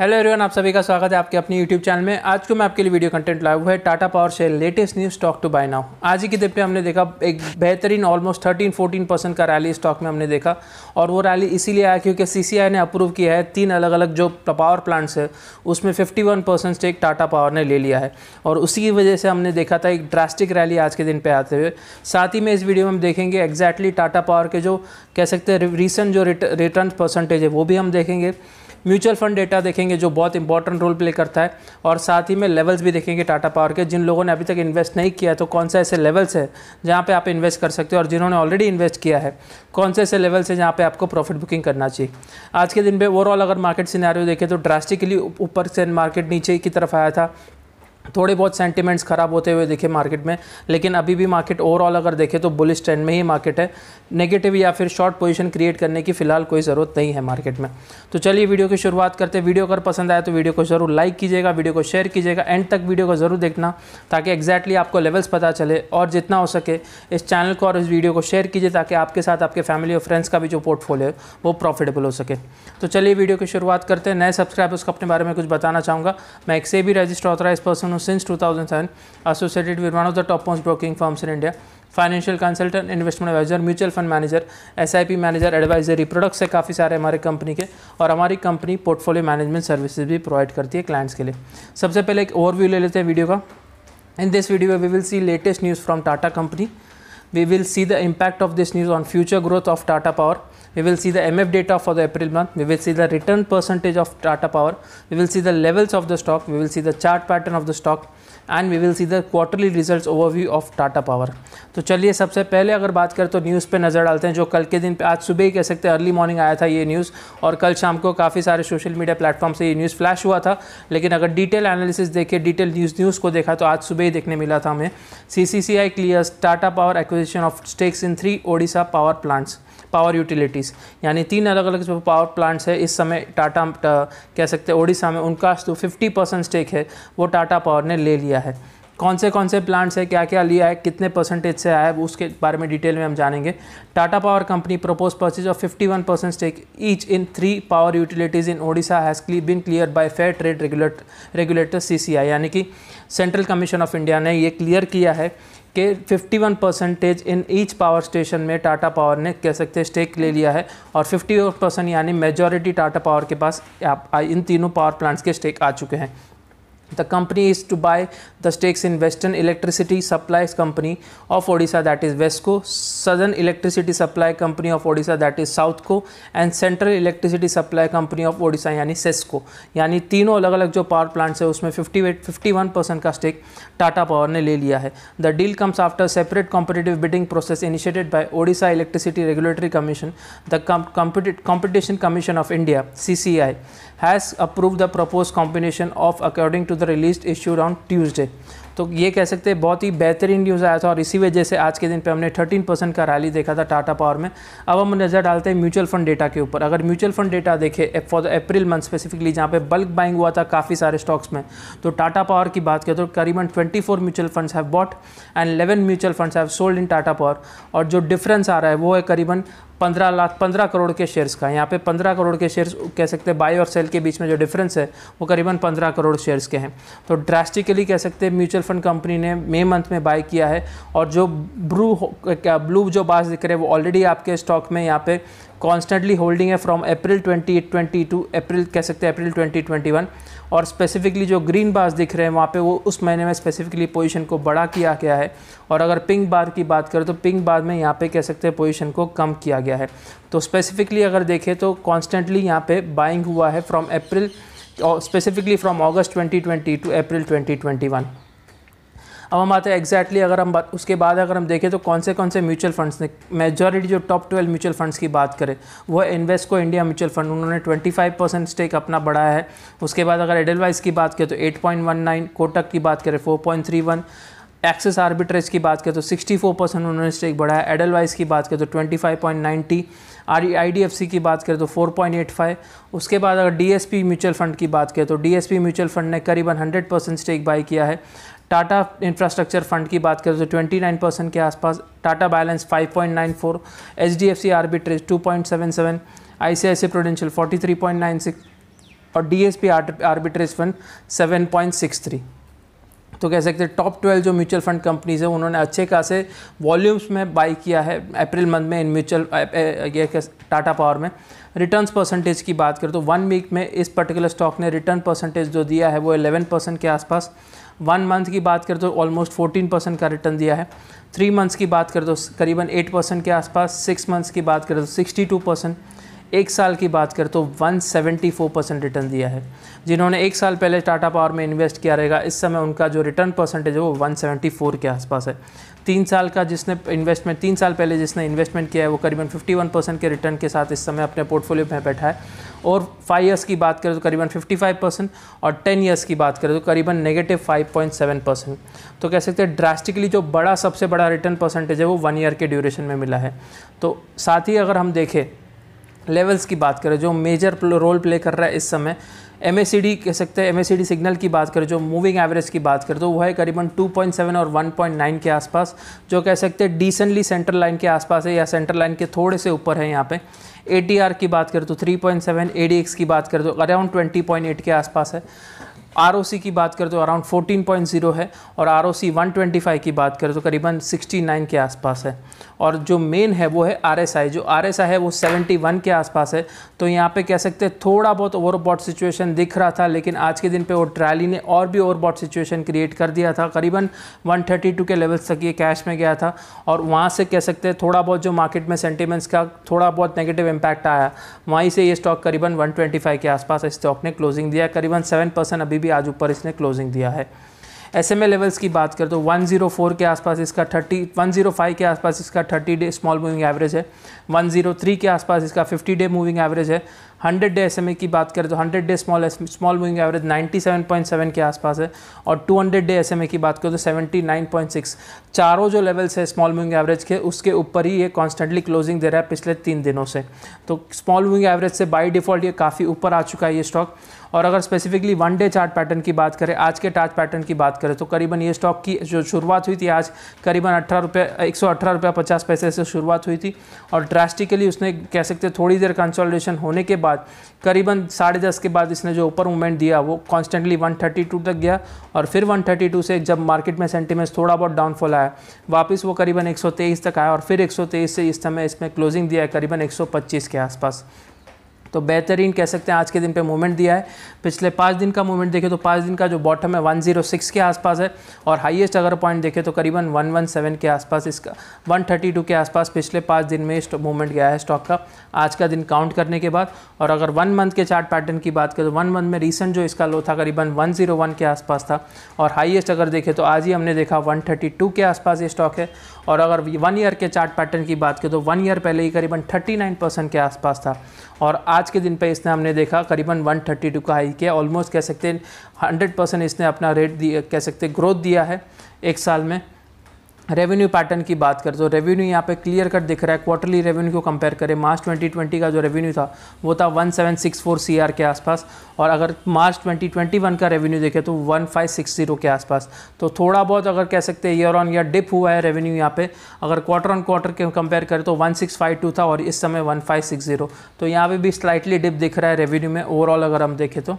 Hello everyone आप सभी का स्वागत है आपके अपने यूट्यूब चैनल में आज को मैं आपके लिए वीडियो कंटेंट लाया हुआ है Tata power share latest news stock to buy now आज ही के दिन पे हमने देखा एक बेहतरीन ऑलमोस्ट 13 14 परसेंट का रैली स्टॉक में हमने देखा और वो रैली इसीलिए आया क्योंकि आई ने अप्रूव किया है तीन अलग अलग जो पावर प्लांट्स है उसमें फिफ्टी स्टेक टाटा पावर ने ले लिया है और उसी की वजह से हमने देखा था एक ड्रास्टिक रैली आज के दिन पर आते हुए साथ ही में इस वीडियो में हम देखेंगे एग्जैक्टली टाटा पावर के जो कह सकते हैं रिसेंट जो रिटर्न परसेंटेज है वो भी हम देखेंगे म्यूचुअल फंड डेटा देखेंगे जो बहुत इंपॉर्टेंट रोल प्ले करता है और साथ ही में लेवल्स भी देखेंगे टाटा पावर के जिन लोगों ने अभी तक इन्वेस्ट नहीं किया तो कौन से ऐसे लेवल्स है जहाँ पर आप इन्वेस्ट कर सकते हो और जिन्होंने ऑलरेडी इन्वेस्ट किया है कौन से ऐसे लेवल्स हैं जहाँ पर आपको प्रॉफिट बुकिंग करना चाहिए आज के दिन में ओवरऑल अगर मार्केट सिनारियो देखें तो ड्रास्टिकली ऊपर से मार्केट नीचे की तरफ आया था थोड़े बहुत सेंटिमेंट्स ख़राब होते हुए दिखे मार्केट में लेकिन अभी भी मार्केट ओवरऑल अगर देखें तो बुलिश ट्रेंड में ही मार्केट है नेगेटिव या फिर शॉर्ट पोजीशन क्रिएट करने की फिलहाल कोई ज़रूरत नहीं है मार्केट में तो चलिए वीडियो की शुरुआत करते हैं वीडियो अगर पसंद आए तो वीडियो को ज़रूर लाइक कीजिएगा वीडियो को शेयर कीजिएगा एंड तक वीडियो को ज़रूर देखना ताकि एक्जैक्टली आपको लेवल्स पता चले और जितना हो सके इस चैनल को और इस वीडियो को शेयर कीजिए ताकि आपके साथ आपके फैमिली और फ्रेंड्स का भी जो पोर्टफोलियो है वो प्रॉफिटेबल हो सके तो चलिए वीडियो की शुरुआत करते हैं नए सब्सक्राइबर्स को अपने बारे में कुछ बताना चाहूँगा मैं एक से भी register authorise person know, since 2007, associated with one of the top most broking firms in India. Financial consultant investment advisor mutual fund manager S I P manager advisory products है काफ़ी सारे हमारे कंपनी के और हमारी कंपनी पोर्टफोलियो मैनेजमेंट सर्विसेज भी provide करती है क्लाइंट्स के लिए सबसे पहले एक ओवरव्यू ले लेते हैं वीडियो का in this video we will see latest news from Tata company we will see the impact of this news on future growth of Tata power we will see the MF data for the April month, we will see the return percentage of Tata Power, we will see the levels of the stock, we will see the chart pattern of the stock and we will see the quarterly result overview of Tata power तो चलिए सबसे पहले अगर बात करें तो news पर नज़र डालते हैं जो कल के दिन पे आज सुबह ही कह सकते हैं अर्ली मॉर्निंग आया था ये न्यूज़ और कल शाम को काफ़ी सारे सोशल मीडिया प्लेटफॉर्म से ये न्यूज़ फ्लैश हुआ था लेकिन अगर डिटेल एनालिसिस देखे डिटेल न्यूज़ न्यूज़ को देखा तो आज सुबह ही देखने मिला था हमें C C C I clears Tata power acquisition of stakes in three Odisha power plants power utilities यानी तीन अलग अलग जो पावर प्लांट्स है इस समय टाटा कह सकते हैं ओडिशा में उनका जो फिफ्टी परसेंट स्टेक है वो टाटा पावर ने ले लिया है कौन से कौन से प्लांट्स है क्या क्या लिया है कितने परसेंटेज से आया है उसके बारे में डिटेल में हम जानेंगे Tata power company propose purchase of fifty one percent stake each in three power utilities in Odisha has क्ली been clear by fair trade regulator C यानी कि सेंट्रल कमीशन ऑफ इंडिया ने ये क्लियर किया है के 51 percentage in each power station में Tata power ने कह सकते हैं स्टेक ले लिया है और 50 परसेंट यानी मेजॉरिटी टाटा पावर के पास इन तीनों पावर प्लांट्स के स्टेक आ चुके हैं the company is to buy the stakes in western electricity supply company of Odisha that is वेस्को southern electricity supply company of Odisha that is SOUTHCO and central electricity supply company of Odisha यानी CESCO यानी तीनों अलग अलग जो power plants है उसमें fifty eight fifty one percent का स्टेक टाटा पावर ने ले लिया है the deal comes after separate competitive bidding process initiated by Odisha electricity regulatory commission the competition commission of India C C I has approved the proposed combination of according to the release issued on Tuesday. तो ये कह सकते हैं बहुत ही बेहतरीन news आया था और इसी वजह से आज के दिन पे हमने 13 परसेंट का रैली देखा था टाटा पावर में अब हम नज़र डालते हैं म्यूचुअल फंड डेटा के ऊपर अगर म्यूचुअल फंड डेटा देखें for the April month specifically जहाँ पे बल्क बाइंग हुआ था काफ़ी सारे स्टॉक्स में तो टाटा पावर की बात करें तो करीबन twenty mutual fund have bought and eleven mutual fund have sold in Tata power और जो डिफरेंस आ रहा है वो है करीबन पंद्रह लाख पंद्रह करोड़ के शेयर्स का यहाँ पे पंद्रह करोड़ के शेयर्स कह सकते हैं बाई और सेल के बीच में जो डिफरेंस है वो करीबन पंद्रह करोड़ शेयर्स के हैं तो ड्रास्टिकली कह सकते हैं म्यूचुअल फंड कंपनी ने मे मंथ में बाय किया है और जो ब्रू क्या ब्लू जो बास दिख रहे हैं वो ऑलरेडी आपके स्टॉक में यहाँ पे कॉन्स्टेंटली होल्डिंग है from April twenty twenty two April कह सकते हैं अप्रैल ट्वेंटी ट्वेंटी वन और स्पेसिफिकली जो ग्रीन बार्स दिख रहे हैं वहाँ पे वो उस महीने में स्पेसिफिकली पोजीशन को बड़ा किया गया है और अगर पिंक बार की बात करें तो पिंक बार में यहाँ पे कह सकते हैं पोजीशन को कम किया गया है तो स्पेसिफिकली अगर देखें तो कॉन्स्टेंटली यहाँ पे बाइंग हुआ है from April specifically from twenty twenty two April one अब हम आते हैं एग्जैक्टली अगर हम बात उसके बाद अगर हम देखें तो कौन से कौन से म्यूचुअल फंड्स ने मेजॉरिटी जो टॉप ट्वेल्व म्यूचुअल फंड्स की बात करें वो इन्वेस्ट इंडिया म्यूचुअल फंड उन्होंने ट्वेंटी फाइव परसेंट स्टेक अपना बढ़ाया है उसके बाद अगर एडलवाइज की बात करें तो eight point one nine Kotak की बात करें four point three one Axis arbitrage की बात करें तो 64 परसेंट उन्होंने स्टेक बढ़ाया एडलवाइज की बात करें तो 25.90 आर सी की बात करें तो 4.85 उसके बाद अगर डीएसपी म्यूचुअल फंड की बात करें तो डीएसपी म्यूचुअल फंड ने करीबन 100 परसेंट स्टेक बाई किया है टाटा इंफ्रास्ट्रक्चर फंड की बात करें तो ट्वेंटी नाइन परसेंट के आसपास Tata balance five point nine four H D F C arbitrage two point seven seven I C I C prudential forty three point nine six और D S P arbitrage fund seven point six three तो कह सकते हैं top twelve जो mutual fund companies हैं उन्होंने अच्छे खासे वॉल्यूम्स में बाई किया है अप्रैल मंथ में इन म्यूचुअल टाटा पावर में रिटर्न्स परसेंटेज की बात करें तो वन वीक में इस पर्टिकुलर स्टॉक ने रिटर्न परसेंटेज जो दिया है वो 11 परसेंट के आसपास वन मंथ की बात करें तो ऑलमोस्ट फोर्टीन परसेंट का रिटर्न दिया है थ्री मंथ्स की बात करें तो करीबन एट परसेंट के आसपास सिक्स मंथ्स की बात करें तो सिक्सटी टू परसेंट एक साल की बात करें तो 174 परसेंट रिटर्न दिया है जिन्होंने एक साल पहले टाटा पावर में इन्वेस्ट किया रहेगा इस समय उनका जो रिटर्न परसेंटेज है वो 174 के आसपास है तीन साल का जिसने इन्वेस्टमेंट तीन साल पहले जिसने इन्वेस्टमेंट किया है वो करीबन 51 परसेंट के रिटर्न के साथ इस समय अपने पोर्टफोलियो में बैठा है और फाइव ईयर्स की बात करें तो करीबन 55 परसेंट और टेन ईयर्स की बात करें तो करीबन नेगेटिव 5.7 परसेंट तो कह सकते हैं ड्रास्टिकली जो बड़ा सबसे बड़ा रिटर्न परसेंटेज है वो वन ईयर के ड्यूरेशन में मिला है तो साथ ही अगर हम देखें लेवल्स की बात करें जो मेजर रोल प्ले कर रहा है इस समय एम कह सकते हैं एम सिग्नल की बात करें जो मूविंग एवरेज की बात करें तो वो है करीबन 2.7 और 1.9 के आसपास जो कह सकते हैं डिसेंटली सेंट्रल लाइन के आसपास है या सेंट्रल लाइन के थोड़े से ऊपर है यहाँ पे ए की बात करें तो 3.7 ए की बात करें तो अराउंड ट्वेंटी के आसपास है आर की बात करें तो अराउंड फोर्टीन है और आर ओ की बात करें तो करीबन सिक्सटी के आसपास है और जो मेन है वो है आर जो आर है वो 71 के आसपास है तो यहाँ पे कह सकते हैं थोड़ा बहुत ओवरबॉट सिचुएशन दिख रहा था लेकिन आज के दिन पे वो ट्रायली ने और भी ओवरबॉट सिचुएशन क्रिएट कर दिया था करीबन 132 के लेवल्स तक ये कैश में गया था और वहाँ से कह सकते हैं थोड़ा बहुत जो मार्केट में सेंटिमेंट्स का थोड़ा बहुत नेगेटिव इम्पैक्ट आया वहीं से ये स्टॉक करीबन फाइव के आसपास स्टॉक ने क्लोजिंग दिया करीबन सेवन परसेंट अभी भी आज ऊपर इसने क्लोजिंग दिया है एस एम लेवल्स की बात करें तो 104 के आसपास इसका 30 105 के आसपास इसका 30 डे स्मॉल मूविंग एवरेज है 103 के आसपास इसका 50 डे मूविंग एवरेज है 100 डे एस की बात करें तो 100 day small small moving average 97.7 के आसपास है और 200 डे एस की बात करें तो 79.6 चारों जो लेवल्स है स्मॉल मूविंग एवरेज के उसके ऊपर ही ये कॉन्स्टेंटली क्लोजिंग दे रहा है पिछले तीन दिनों से तो स्मॉल मूविंग एवरेज से बाई डिफ़ॉल्ट ये काफ़ी ऊपर आ चुका है ये स्टॉक और अगर specifically one day chart pattern की बात करें आज के चार्ट पैटर्न की बात करें तो करीबन ये स्टॉक की जो शुरुआत हुई थी आज करीबन अठारह रुपये एक सौ अठारह रुपये पचास पैसे से शुरुआत हुई थी और ड्रास्टिकली उसने कह सकते थोड़ी देर कंसोलिडेशन होने के बाद करीबन साढ़े दस के बाद इसने जो ऊपर मूवमेंट दिया वो कॉन्स्टेंटली 132 तक गया और फिर 132 से जब मार्केट में सेंटीमेंट थोड़ा बहुत डाउनफॉल आया वापस वो करीबन 123 तक आया और फिर 123 से इस समय इसमें क्लोजिंग दिया है करीबन 125 के आसपास तो बेहतरीन कह सकते हैं आज के दिन पे मूवमेंट दिया है पिछले पाँच दिन का मूवमेंट देखें तो पाँच दिन का जो बॉटम है 106 के आसपास है और हाईएस्ट अगर पॉइंट देखें तो करीबन 117 के आसपास इसका 132 के आसपास पिछले पाँच दिन में मूवमेंट गया है स्टॉक का आज का दिन काउंट करने के बाद और अगर वन मंथ के चार्ट पैटर्न की बात करें तो वन मंथ में रिसेंट जो इसका लो था करीबन वन के आसपास था और हाइएस्ट अगर देखें तो आज ही हमने देखा टू के आसपास ये स्टॉक है और अगर वन ईयर के चार्ट पैटर्न की बात करें तो वन ईयर पहले ही करीबन नाइन परसेंट के आसपास था और आज आज के दिन पे इसने हमने देखा करीबन 132 का हाई किया ऑलमोस्ट कह सकते हैं 100 परसेंट इसने अपना रेट दिया कह सकते ग्रोथ दिया है एक साल में रेवेन्यू पैटर्न की बात करें तो रेवेन्यू यहाँ पे क्लियर कट दिख रहा है क्वार्टरली रेवेन्यू को कंपेयर करें मार्च 2020 का जो रेवेन्यू था वो था 1764 सीआर के आसपास और अगर मार्च 2021 का रेवेन्यू देखें तो 1560 के आसपास तो थोड़ा बहुत अगर कह सकते हैं ईयर ऑन ईयर डिप हुआ है रेवेन्यू यहाँ पे अगर क्वार्टर ऑन क्वार्टर के कंपेयर करें तो वन था और इस समय वन तो यहाँ पर भी स्लाइटली डिप दिख रहा है रेवेन्यू में ओवरऑल अगर हम देखें तो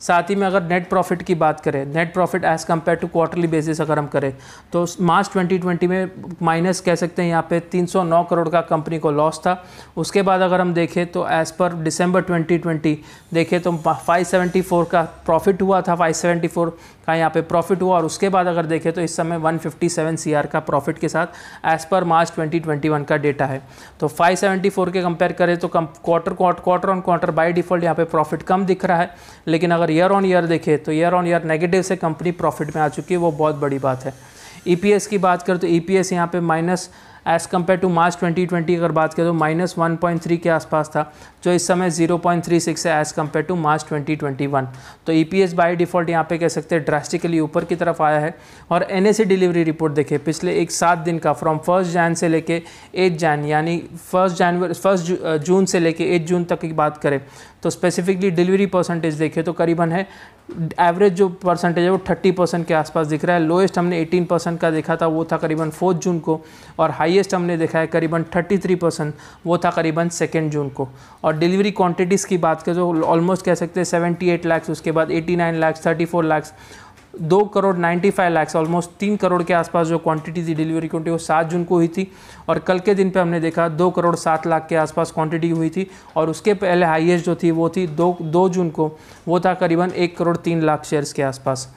साथ ही में अगर नेट प्रॉफिट की बात करें net profit as compare to quarterly basis अगर हम करें तो मार्च 2020 में माइनस कह सकते हैं यहाँ पे 309 करोड़ का कंपनी को लॉस था उसके बाद अगर हम देखें तो एज़ पर दिसंबर 2020 देखें तो 574 का प्रॉफिट हुआ था 574 का यहाँ पे प्रॉफिट हुआ और उसके बाद अगर देखें तो इस समय 157 सीआर का प्रॉफिट के साथ एज़ पर मार्च 2021 का डेटा है तो 574 के कंपेयर करें तो quarter quarter on quarter by default यहाँ पे प्रॉफिट कम दिख रहा है लेकिन अगर ईयर ऑन ईयर देखें तो ईयर ऑन ईयर नेगेटिव से कंपनी प्रॉफिट में आ चुकी है वो बहुत बड़ी बात है ई e की बात करें तो ई पी एस यहाँ पर minus as compare to March 2020 अगर बात करें तो माइनस वन के आसपास था जो इस समय 0.36 है एज़ कम्पेयर टू मार्च 2021 तो E P S by default यहाँ पे कह सकते हैं ड्रास्टिकली ऊपर की तरफ आया है और एन डिलीवरी रिपोर्ट देखिए पिछले एक सात दिन का फ्रॉम फर्स्ट जैन से लेके एट जैन यानी फर्स्ट जनवरी फर्स्ट जून से लेके एट जून तक की बात करें तो स्पेसिफिकली डिलीवरी परसेंटेज देखें तो करीबन है एवरेज जो परसेंटेज है वो 30 परसेंट के आसपास दिख रहा है लोएस्ट हमने 18 परसेंट का देखा था वो था करीबन फोर्थ जून को और हाईएस्ट हमने देखा है करीबन 33 परसेंट वो था करीबन सेकेंड जून को और डिलीवरी क्वांटिटीज़ की बात करें तो ऑलमोस्ट कह सकते हैं 78 एट लैक्स उसके बाद 89 nine lakhs thirty four lakhs दो crore ninety five lakhs almost तीन करोड़ के आसपास जो क्वांटिटी थी डिलीवरी क्वांटिटी वो सात जून को हुई थी और कल के दिन पे हमने देखा दो करोड़ सात लाख के आसपास क्वांटिटी हुई थी और उसके पहले हाईएस्ट जो थी वो थी दो दो जून को वो था करीबन एक करोड़ तीन लाख शेयर्स के आसपास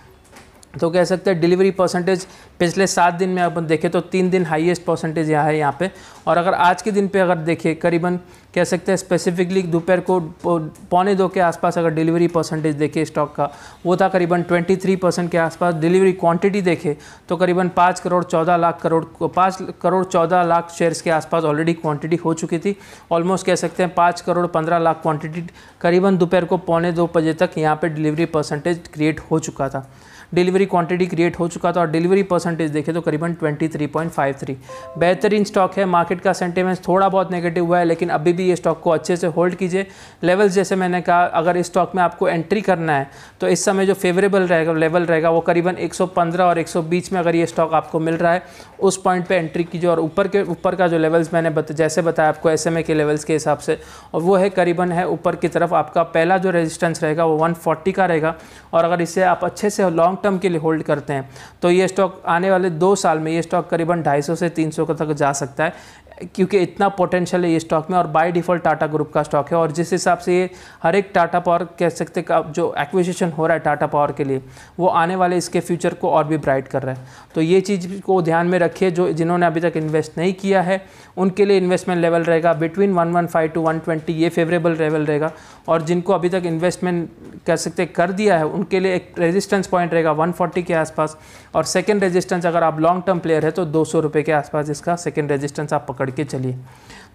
तो कह सकते हैं डिलीवरी परसेंटेज पिछले सात दिन में अपन देखें तो तीन दिन हाईएस्ट परसेंटेज यहाँ है यहाँ पे और अगर आज के दिन पे अगर देखें करीबन कह सकते हैं स्पेसिफिकली दोपहर को पौने दो के आसपास अगर डिलीवरी परसेंटेज देखें स्टॉक का वो था करीबन 23 परसेंट के आसपास डिलीवरी क्वांटिटी देखें तो करीबन पाँच करोड़ चौदह लाख करोड़ पाँच करोड़ चौदह लाख शेयर्स के आसपास ऑलरेडी क्वांटिटी हो चुकी थी ऑलमोस्ट कह सकते हैं पाँच करोड़ पंद्रह लाख क्वान्टिटी करीबन दोपहर को पौने दो बजे तक यहाँ पर डिलीवरी परसेंटेज क्रिएट हो चुका था डिलीवरी क्वांटिटी क्रिएट हो चुका था और डिलीवरी परसेंटेज देखे तो करीबन 23.53 बेहतरीन स्टॉक है मार्केट का सेंटिमेंट थोड़ा बहुत नेगेटिव हुआ है लेकिन अभी भी ये स्टॉक को अच्छे से होल्ड कीजिए लेवल्स जैसे मैंने कहा अगर इस स्टॉक में आपको एंट्री करना है तो इस समय जो फेवरेबल रहेगा लेवल रहेगा वो करीबन एक और एक में अगर ये स्टॉक आपको मिल रहा है उस पॉइंट पर एंट्री कीजिए और ऊपर के ऊपर का जो लेवल्स मैंने जैसे बताया आपको एस के लेवल्स के हिसाब से और वो है करीबन है ऊपर की तरफ आपका पहला जो रेजिस्टेंस रहेगा वो 140 का रहेगा और अगर इसे आप अच्छे से लॉन्ग लॉन्ग टर्म के लिए होल्ड करते हैं तो ये स्टॉक आने वाले दो साल में ये स्टॉक करीबन ढाई से तीन तक जा सकता है क्योंकि इतना पोटेंशियल है ये स्टॉक में और बाय डिफ़ॉल्ट टाटा ग्रुप का स्टॉक है और जिस हिसाब से ये हर एक टाटा पावर कह सकते हैं जो एक्विजिशन हो रहा है टाटा पावर के लिए वो आने वाले इसके फ्यूचर को और भी ब्राइट कर रहा है तो ये चीज़ को ध्यान में रखिए जो जिन्होंने अभी तक इन्वेस्ट नहीं किया है उनके लिए इन्वेस्टमेंट लेवल रहेगा between one one five to one twenty ये फेवरेबल लेवल रहेगा और जिनको अभी तक इन्वेस्टमेंट कह सकते कर दिया है उनके लिए एक रेजिस्टेंस पॉइंट रहेगा वन फोर्टी के आसपास और सेकेंड रेजिस्टेंस अगर आप लॉन्ग टर्म प्लेयर है तो दो सौ रुपये के आसपास इसका सेकेंड रेजिस्टेंस आप पकड़ पकड़ के चलिए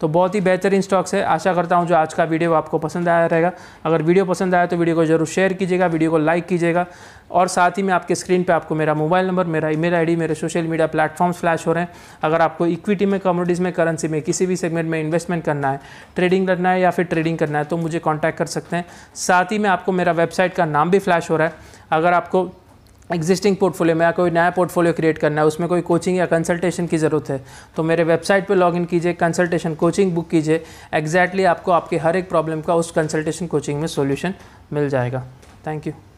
तो बहुत ही बेहतरीन स्टॉक्स है आशा करता हूँ जो आज का वीडियो आपको पसंद आया रहेगा अगर वीडियो पसंद आया तो वीडियो को जरूर शेयर कीजिएगा वीडियो को लाइक कीजिएगा और साथ ही में आपके स्क्रीन पे आपको मेरा मोबाइल नंबर मेरा ईमेल आईडी मेरे सोशल मीडिया प्लेटफॉर्म्स फ्लैश हो रहे हैं अगर आपको इक्विटी में कमोडिटीज़ में करेंसी में किसी भी सेगमेंट में इन्वेस्टमेंट करना है ट्रेडिंग करना है या फिर ट्रेडिंग करना है तो मुझे कॉन्टैक्ट कर सकते हैं साथ ही में आपको मेरा वेबसाइट का नाम भी फ्लैश हो रहा है अगर आपको एग्जिस्टिंग पोर्टफोलियो में या कोई नया पोर्टफोलियो क्रिएट करना है उसमें कोई कोचिंग या कंसल्टेशन की ज़रूरत है तो मेरे वेबसाइट पर इन कीजिए कंसल्टेशन कोचिंग बुक कीजिए एग्जैक्टली आपको आपके हर एक प्रॉब्लम का उस कंसल्टेशन कोचिंग में सोल्यूशन मिल जाएगा थैंक यू